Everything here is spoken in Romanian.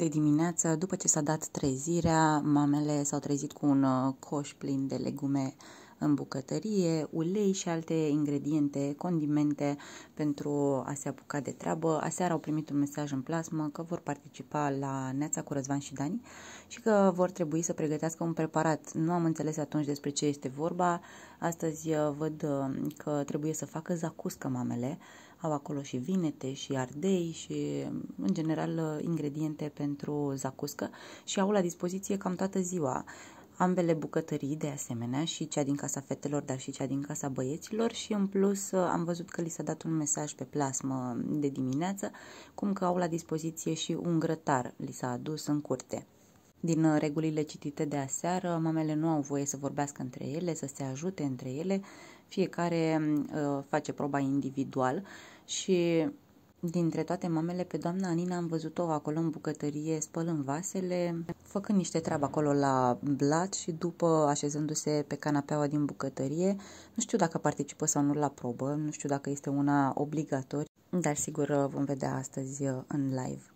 De dimineață, după ce s-a dat trezirea, mamele s-au trezit cu un uh, coș plin de legume în bucătărie, ulei și alte ingrediente, condimente pentru a se apuca de treabă. Aseară au primit un mesaj în plasmă că vor participa la Neața cu Răzvan și Dani și că vor trebui să pregătească un preparat. Nu am înțeles atunci despre ce este vorba. Astăzi uh, văd uh, că trebuie să facă zacuscă mamele. Au acolo și vinete și ardei și, uh, în general, ingrediente pentru zacuscă și au la dispoziție cam toată ziua ambele bucătării de asemenea, și cea din casa fetelor, dar și cea din casa băieților și în plus am văzut că li s-a dat un mesaj pe plasmă de dimineață, cum că au la dispoziție și un grătar, li s-a adus în curte. Din uh, regulile citite de aseară, mamele nu au voie să vorbească între ele, să se ajute între ele, fiecare mm, uh, face proba individual și Dintre toate mamele, pe doamna Anina am văzut-o acolo în bucătărie, spălând vasele, făcând niște treabă acolo la blat și după așezându-se pe canapeaua din bucătărie. Nu știu dacă participă sau nu la probă, nu știu dacă este una obligatorie, dar sigur uh, vom vedea astăzi uh, în live.